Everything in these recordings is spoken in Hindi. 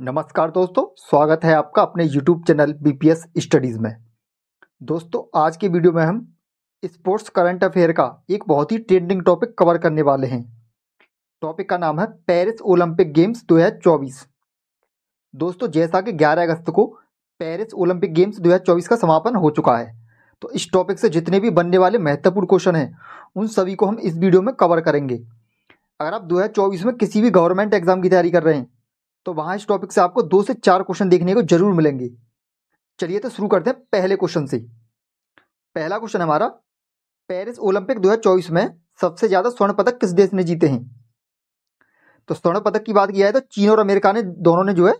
नमस्कार दोस्तों स्वागत है आपका अपने YouTube चैनल BPS स्टडीज़ में दोस्तों आज के वीडियो में हम स्पोर्ट्स करंट अफेयर का एक बहुत ही ट्रेंडिंग टॉपिक कवर करने वाले हैं टॉपिक का नाम है पेरिस ओलंपिक गेम्स 2024 दोस्तों जैसा कि 11 अगस्त को पेरिस ओलंपिक गेम्स 2024 का समापन हो चुका है तो इस टॉपिक से जितने भी बनने वाले महत्वपूर्ण क्वेश्चन हैं उन सभी को हम इस वीडियो में कवर करेंगे अगर आप 2024 में किसी भी गवर्नमेंट एग्जाम की तैयारी कर रहे हैं तो वहां इस टॉपिक से आपको दो से चार क्वेश्चन देखने को जरूर मिलेंगे चलिए तो शुरू करते हैं पहले क्वेश्चन से पहला क्वेश्चन हमारा पेरिस ओलंपिक 2024 में सबसे ज़्यादा स्वर्ण पदक किस देश ने जीते हैं तो स्वर्ण पदक की बात किया है तो चीन और अमेरिका ने दोनों ने जो है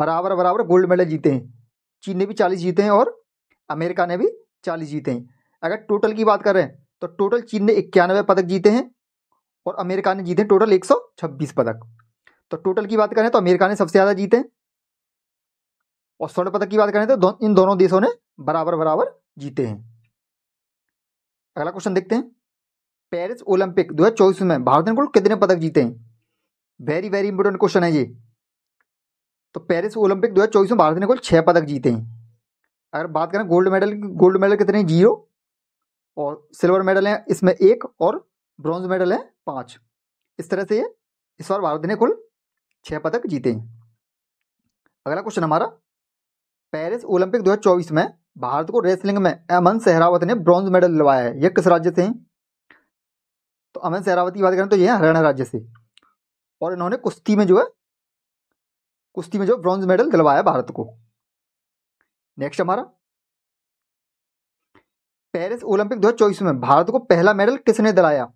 बराबर बराबर गोल्ड मेडल जीते हैं चीन ने भी चालीस जीते हैं और अमेरिका ने भी चालीस जीते हैं अगर टोटल की बात करें तो टोटल चीन ने इक्यानवे पदक जीते हैं और अमेरिका ने जीते टोटल एक पदक तो टोटल की बात करें तो अमेरिका ने सबसे ज़्यादा जीते और स्वर्ण पदक की बात करें तो दो, इन दोनों देशों ने बराबर बराबर जीते हैं अगला क्वेश्चन देखते हैं पेरिस ओलंपिक दो हज़ार चौबीस में भारत ने कुल कितने पदक जीते हैं वेरी वेरी इंपॉर्टेंट क्वेश्चन है ये तो पेरिस ओलंपिक दो हज़ार चौबीस में भारत ने कुल छह पदक जीते हैं अगर बात करें गोल्ड मेडल गोल्ड मेडल कितने जीरो और सिल्वर मेडल है इसमें एक और ब्रॉन्ज मेडल है पांच इस तरह से ये इस बार भारत ने कुल छह पदक जीते अगला क्वेश्चन हमारा पेरिस ओलंपिक 2024 में भारत को रेसलिंग में अमन सहरावत ने ब्रॉन्ज मेडल दिलवाया है यह किस राज्य से हैं तो अमन सहरावत की बात करें तो यह हरियाणा राज्य से और इन्होंने कुश्ती में जो है कुश्ती में जो ब्रॉन्ज मेडल दिलवाया भारत को नेक्स्ट हमारा पेरिस ओलंपिक 2024 में भारत को पहला मेडल किसने दिलाया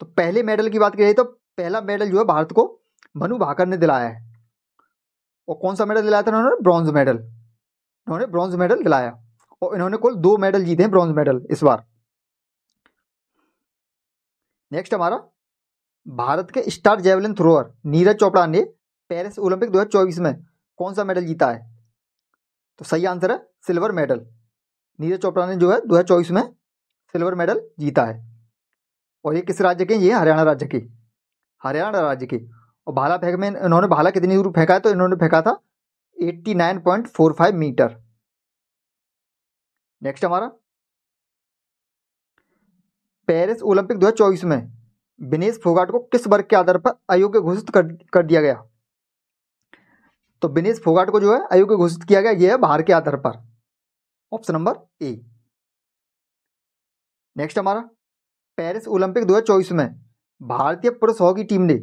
तो पहले मेडल की बात करें तो पहला मेडल जो है भारत को मनु भाकर ने दिलाया है और कौन सा मेडल दिलाया था उन्होंने ब्रॉन्ज मेडल उन्होंने ब्रॉन्ज मेडल दिलाया और इन्होंने कुल दो मेडल जीते हैं ब्रॉन्ज मेडल इस बार नेक्स्ट हमारा भारत के star javelin thrower Neeraj Chopra ने पेरिस ओलंपिक 2024 में कौन सा मेडल जीता है तो सही आंसर है सिल्वर मेडल नीरज चोपड़ा ने जो है 2024 में सिल्वर मेडल जीता है और ये किस राज्य के ये हरियाणा राज्य की हरियाणा राज्य के और भाला फेंक में इन्होंने भाला कितनी दूर फेंका है तो इन्होंने फेंका था 89.45 मीटर नेक्स्ट हमारा पेरिस ओलंपिक 2024 में विनेश फोगाट को किस वर्ग के आधार पर अयोग्य घोषित कर, कर दिया गया तो विनेश फोगाट को जो है अयोग्य घोषित किया गया यह है भार के आधार पर ऑप्शन नंबर ए नेक्स्ट हमारा पेरिस ओलंपिक 2024 में भारतीय पुरुष हॉकी टीम ने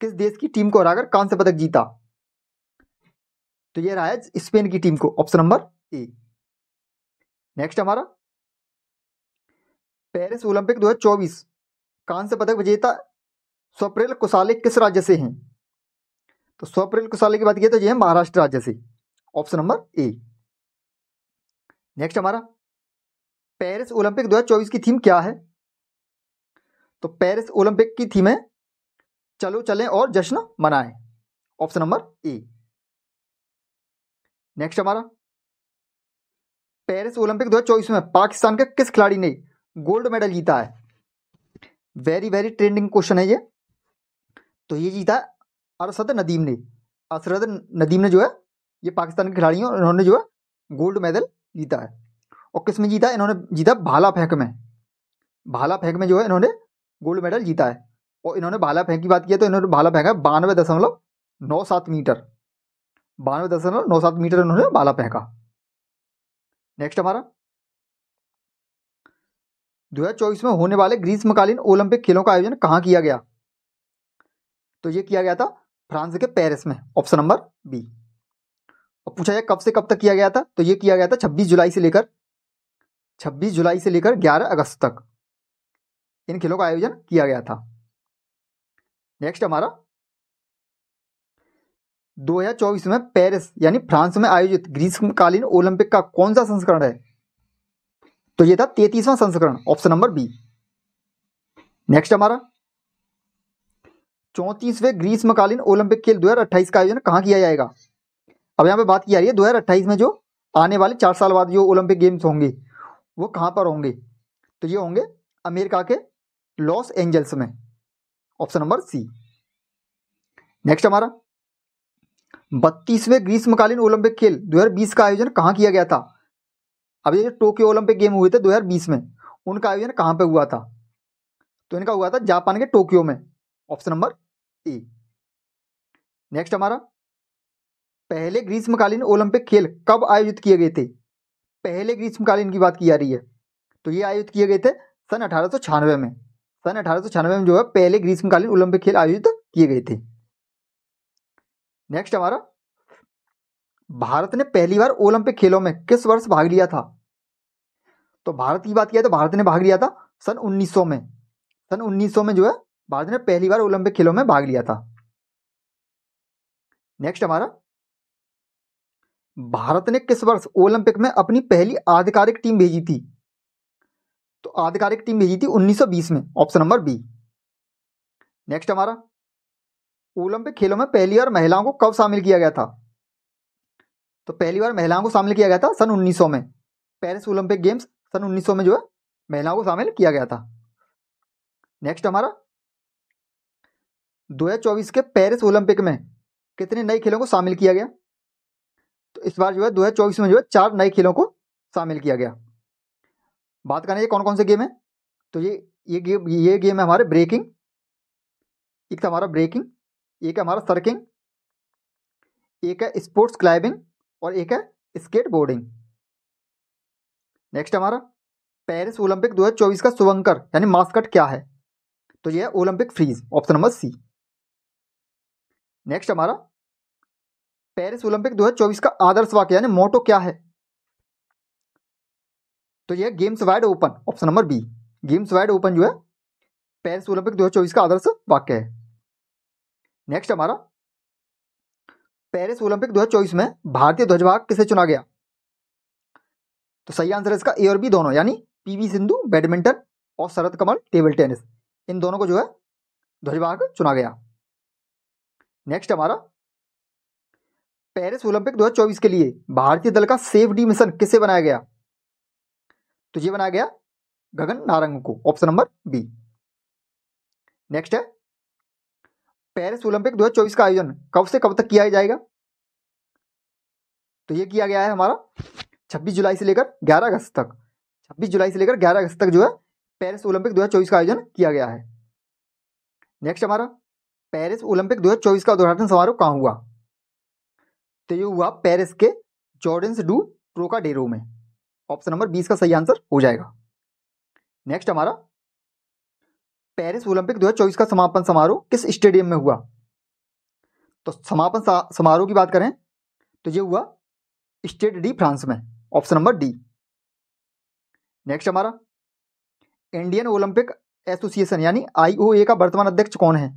किस देश की टीम को हराकर कांस्य पदक जीता तो यह रहा है स्पेन की टीम को ऑप्शन नंबर ए नेक्स्ट हमारा पेरिस ओलंपिक 2024 कांस्य पदक विजेता स्वप्रिल कुशाले किस राज्य से हैं तो स्वप्रिल कुशाले की बात की तो यह महाराष्ट्र राज्य से ऑप्शन नंबर ए नेक्स्ट हमारा पेरिस ओलंपिक 2024 की थीम क्या है तो पेरिस ओलंपिक की थीम है चलो चलें और जश्न मनाएं ऑप्शन नंबर ए नेक्स्ट हमारा पेरिस ओलंपिक दो हजार चौबीस में पाकिस्तान के किस खिलाड़ी ने गोल्ड मेडल जीता है वेरी वेरी ट्रेंडिंग क्वेश्चन है ये तो ये जीता है अरसद नदीम ने असरद नदीम ने जो है ये पाकिस्तान के खिलाड़ी हैं इन्होंने जो है गोल्ड मेडल जीता है और किस में जीता है इन्होंने जीता भाला फेंक में भाला फेंक में जो है इन्होंने गोल्ड मेडल जीता है और इन्होंने भाला फेंक की बात की है तो इन्होंने भाला फेंका है बानवे दशमलव नौ सात मीटर बानवे दशमलव नौ सात मीटर इन्होंने भाला फेंका नेक्स्ट हमारा दो हज़ार चौबीस में होने वाले ग्रीष्मकालीन ओलंपिक खेलों का आयोजन कहाँ किया गया तो ये किया गया था फ्रांस के पेरिस में ऑप्शन नंबर बी और पूछा जाए कब से कब तक किया गया था तो ये किया गया था 26 जुलाई से लेकर 26 जुलाई से लेकर 11 अगस्त तक इन खेलों का आयोजन किया गया था नेक्स्ट हमारा 2024 में पेरिस यानी फ्रांस में आयोजित ग्रीष्मकालीन ओलंपिक का कौन सा संस्करण है तो यह था तैतीसवां संस्करण ऑप्शन नंबर बी नेक्स्ट हमारा चौंतीसवें ग्रीष्मकालीन ओलंपिक खेल 2028 का आयोजन कहां किया जाएगा अब यहां पे बात की जा रही है 2028 में जो आने वाले चार साल बाद जो ओलंपिक गेम्स होंगे वो कहां पर होंगे तो ये होंगे अमेरिका के लॉस एंजल्स में ऑप्शन नंबर सी नेक्स्ट हमारा बत्तीसवें ग्रीष्मकालीन ओलंपिक खेल 2020 का आयोजन कहां किया गया था अब ये टोक्यो ओलंपिक गेम हुए थे 2020 में उनका आयोजन कहां पे हुआ था तो इनका हुआ था जापान के टोक्यो में ऑप्शन नंबर ए नेक्स्ट हमारा पहले ग्रीष्मकालीन ओलंपिक खेल कब आयोजित किए गए थे पहले ग्रीष्मकालीन की बात की जा रही है तो ये आयोजित किए गए थे सन अठारह में सन अठारह में जो है पहले ग्रीष्मकालीन ओलंपिक खेल आयोजित किए गए थे नेक्स्ट हमारा भारत ने पहली बार ओलंपिक खेलों में किस वर्ष भाग लिया था तो भारत की बात किया तो भारत ने भाग लिया था सन 1900 में सन 1900 में जो है भारत ने पहली बार ओलंपिक खेलों में भाग लिया था नेक्स्ट हमारा भारत ने किस वर्ष ओलंपिक में अपनी पहली आधिकारिक टीम भेजी थी तो आधिकारिक टीम भेजी थी 1920 में ऑप्शन नंबर बी नेक्स्ट हमारा ओलंपिक खेलों में पहली बार महिलाओं को कब शामिल किया गया था तो पहली बार महिलाओं को शामिल किया गया था सन 1900 में पेरिस ओलंपिक गेम्स सन 1900 में जो है महिलाओं को शामिल किया गया था नेक्स्ट हमारा 2024 के पेरिस ओलंपिक में कितने नए खेलों को शामिल किया गया तो इस बार जो है 2024 में जो है चार नए खेलों को शामिल किया गया बात करें ये कौन कौन से गेम है तो ये ये गेम ये गेम है हमारे ब्रेकिंग एक था तो हमारा ब्रेकिंग एक है हमारा सर्किंग एक है स्पोर्ट्स क्लाइंबिंग और एक है स्केट बोर्डिंग नेक्स्ट हमारा पेरिस ओलंपिक 2024 का सुवंकर यानी मास्कट क्या है तो यह है Olympic Phryge option number C next हमारा पेरिस ओलंपिक 2024 का आदर्श वाक्य यानी मोटो क्या है तो यह Games Wide Open option number B Games Wide Open जो है पेरिस ओलंपिक 2024 का आदर्श वाक्य है नेक्स्ट हमारा पेरिस ओलंपिक 2024 में भारतीय ध्वजवाहक किसे चुना गया तो सही आंसर है इसका ए और बी दोनों यानी पीवी सिंधु बैडमिंटन और शरद कमल टेबल टेनिस इन दोनों को जो है ध्वजवाहक चुना गया नेक्स्ट हमारा पेरिस ओलंपिक 2024 के लिए भारतीय दल का सेफ डी मिशन किसे बनाया गया तो ये बना गया गगन नारंग को ऑप्शन नंबर बी नेक्स्ट है पेरिस ओलंपिक 2024 का आयोजन कब से कब तक किया जाएगा तो ये किया गया है हमारा 26 जुलाई से लेकर 11 अगस्त तक 26 जुलाई से लेकर 11 अगस्त तक जो है पेरिस ओलंपिक 2024 का आयोजन किया गया है नेक्स्ट हमारा पेरिस ओलंपिक 2024 का उद्घाटन समारोह कहां हुआ तो ये हुआ पेरिस के जॉर्डन्स डू डेरो में ऑप्शन नंबर बीस का सही आंसर हो जाएगा नेक्स्ट हमारा पेरिस ओलंपिक 2024 का समापन समारोह किस स्टेडियम में हुआ तो समापन समारोह की बात करें तो ये हुआ स्टेट डी फ्रांस में ऑप्शन नंबर डी नेक्स्ट हमारा इंडियन ओलंपिक एसोसिएशन यानी आईओए का वर्तमान अध्यक्ष कौन है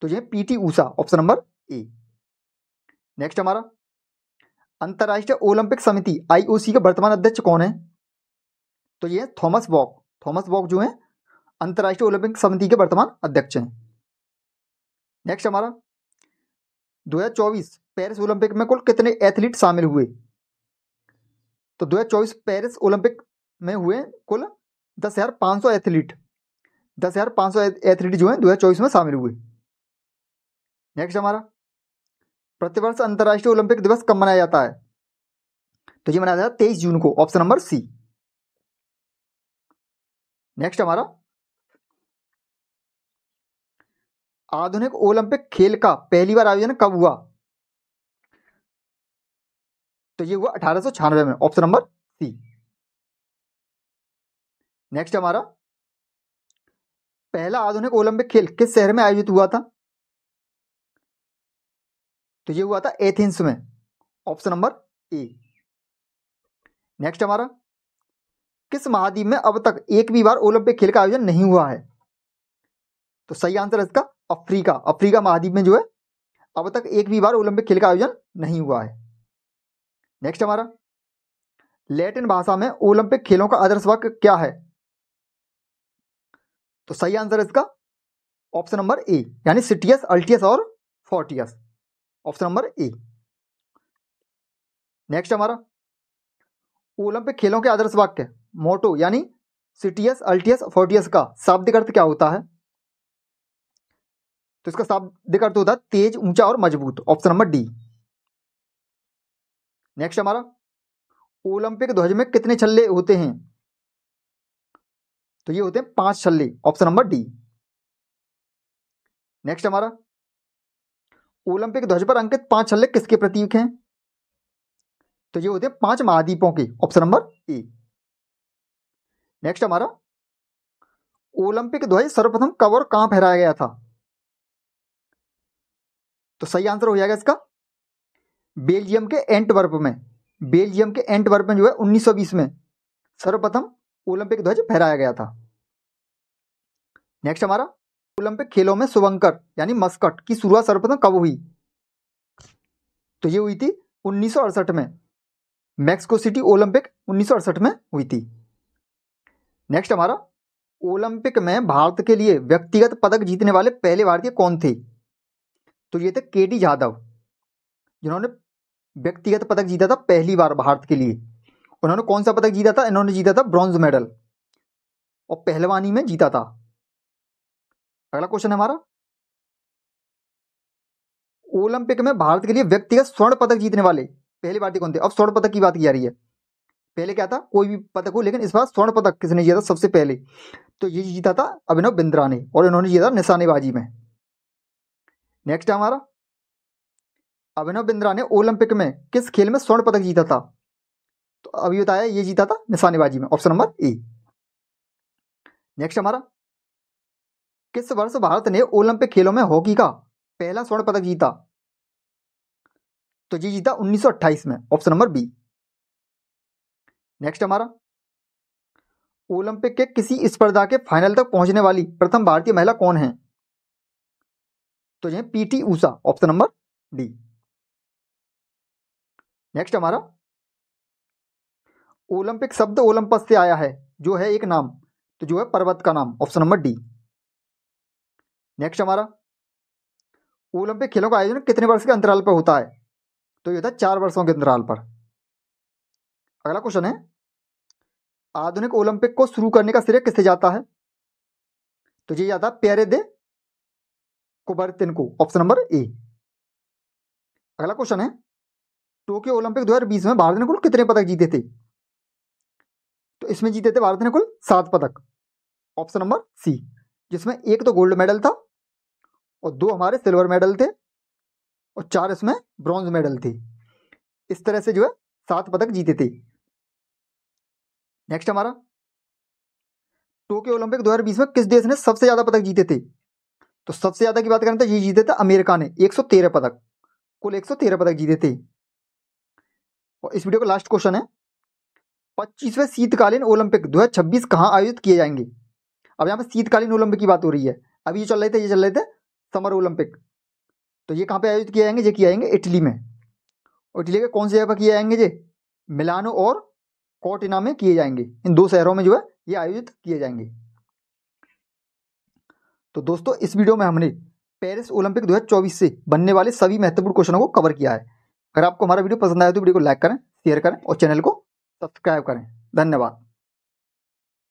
तो ये PT Usha option number A next हमारा अंतर्राष्ट्रीय ओलंपिक समिति आईओसी के वर्तमान अध्यक्ष कौन है तो ये थॉमस वॉक थॉमस वॉक जो है अंतर्राष्ट्रीय ओलंपिक समिति के वर्तमान अध्यक्ष हैं नेक्स्ट हमारा 2024 पेरिस ओलंपिक में कुल कितने एथलीट शामिल हुए तो 2024 पेरिस ओलंपिक में हुए कुल दस हज़ार पांच सौ एथलीट दस हज़ार पांच सौ एथलीट जो हैं 2024 में शामिल हुए नेक्स्ट हमारा प्रतिवर्ष अंतर्राष्ट्रीय ओलंपिक दिवस कब मनाया जाता है तो ये मनाया जाता है तेईस जून को ऑप्शन नंबर सी नेक्स्ट हमारा आधुनिक ओलंपिक खेल का पहली बार आयोजन कब हुआ तो ये हुआ अठारह में ऑप्शन नंबर सी नेक्स्ट हमारा पहला आधुनिक ओलंपिक खेल किस शहर में आयोजित हुआ था तो ये हुआ था एथेंस में ऑप्शन नंबर ए नेक्स्ट हमारा किस महाद्वीप में अब तक एक भी बार ओलंपिक खेल का आयोजन नहीं हुआ है तो सही आंसर है इसका अफ्रीका अफ्रीका महाद्वीप में जो है अब तक एक भी बार ओलंपिक खेल का आयोजन नहीं हुआ है नेक्स्ट हमारा लैटिन भाषा में ओलंपिक खेलों का आदर्श वाक्य क्या है तो सही आंसर इसका ऑप्शन नंबर ए यानी सिटियस अल्टियस और fortius option number A next हमारा ओलंपिक खेलों के आदर्श वाक्य मोटो यानी सीटीएस अल्टीएस फोर्टीएस का शाब्दिक अर्थ क्या होता है तो इसका शाब्दिक अर्थ होता है तेज ऊंचा और मजबूत ऑप्शन नंबर डी नेक्स्ट हमारा ओलंपिक ध्वज में कितने छल्ले होते हैं तो ये होते हैं पांच छल्ले ऑप्शन नंबर डी नेक्स्ट हमारा ओलंपिक ध्वज पर अंकित पांच छल्ले किसके प्रतीक हैं तो ये होते हैं पांच महाद्वीपों के ऑप्शन नंबर ए नेक्स्ट हमारा ओलंपिक ध्वज सर्वप्रथम कब और कहां फहराया गया था तो सही आंसर हो जाएगा इसका बेल्जियम के एंटवर्प में बेल्जियम के एंटवर्प में जो है 1920 में सर्वप्रथम ओलंपिक ध्वज फहराया गया था नेक्स्ट हमारा ओलंपिक खेलों में शुभंकर यानी मस्कट की शुरुआत सर्वप्रथम कब हुई तो ये हुई थी उन्नीस में मैक्सिको सिटी ओलंपिक उन्नीस में हुई थी नेक्स्ट हमारा ओलंपिक में भारत के लिए व्यक्तिगत पदक जीतने वाले पहले भारतीय कौन थे तो ये थे के डी यादव जिन्होंने व्यक्तिगत पदक जीता था पहली बार भारत के लिए उन्होंने कौन सा पदक जीता था इन्होंने जीता था ब्रॉन्ज मेडल और पहलवानी में जीता था अगला क्वेश्चन है हमारा ओलंपिक में भारत के लिए व्यक्तिगत स्वर्ण पदक जीतने वाले पहले भारतीय कौन थे अब स्वर्ण पदक की बात की जा रही है पहले क्या था कोई भी पदक हो लेकिन इस बार स्वर्ण पदक किसने जीता सबसे पहले तो ये जीता था अभिनव बिंद्रा ने और इन्होंने जीता निशानेबाजी में नेक्स्ट है हमारा अभिनव बिंद्रा ने ओलंपिक में किस खेल में स्वर्ण पदक जीता था तो अभी बताया ये जीता था निशानेबाजी में ऑप्शन नंबर ए नेक्स्ट हमारा किस वर्ष भारत ने ओलंपिक खेलों में हॉकी का पहला स्वर्ण पदक जीता तो जी जीता 1928 में ऑप्शन नंबर बी नेक्स्ट हमारा ओलंपिक के किसी स्पर्धा के फाइनल तक पहुंचने वाली प्रथम भारतीय महिला कौन है तो यह PT Usha option number D next हमारा ओलंपिक शब्द ओलंपस से आया है जो है एक नाम तो जो है पर्वत का नाम ऑप्शन नंबर डी नेक्स्ट हमारा ओलंपिक खेलों का आयोजन कितने वर्ष के अंतराल पर होता है तो यह था चार वर्षों के अंतराल पर अगला क्वेश्चन है आधुनिक ओलंपिक को शुरू करने का श्रेय किससे जाता है तो ये जाता है प्यारे दे कुबर्तिन को ऑप्शन नंबर ए अगला क्वेश्चन है टोक्यो ओलंपिक 2020 में भारत ने कुल कितने पदक जीते थे तो इसमें जीते थे भारत ने कुल सात पदक ऑप्शन नंबर सी जिसमें एक तो गोल्ड मेडल था और दो हमारे सिल्वर मेडल थे और चार इसमें ब्रॉन्ज मेडल थी इस तरह से जो है सात पदक जीते थे नेक्स्ट हमारा टोक्यो ओलंपिक 2020 में किस देश ने सबसे ज़्यादा पदक जीते थे तो सबसे ज़्यादा की बात करें तो ये जीते थे अमेरिका ने 113 पदक कुल 113 पदक जीते थे और इस वीडियो का लास्ट क्वेश्चन है पच्चीसवें शीतकालीन ओलंपिक दो हजार आयोजित किए जाएंगे अब यहाँ पर शीतकालीन ओलंपिक की बात हो रही है अभी ये चल रहे थे ये चल रहे थे समर ओलंपिक तो ये कहाँ पे आयोजित किए जाएंगे ये किए जाएंगे इटली में और इटली के कौन से जगह पर किए जाएंगे जे मिलानो और कोटिना में किए जाएंगे इन दो शहरों में जो है ये आयोजित किए जाएंगे तो दोस्तों इस वीडियो में हमने पेरिस ओलंपिक 2024 से बनने वाले सभी महत्वपूर्ण क्वेश्चनों को कवर किया है अगर आपको हमारा वीडियो पसंद आया तो वीडियो को लाइक करें शेयर करें और चैनल को सब्सक्राइब करें धन्यवाद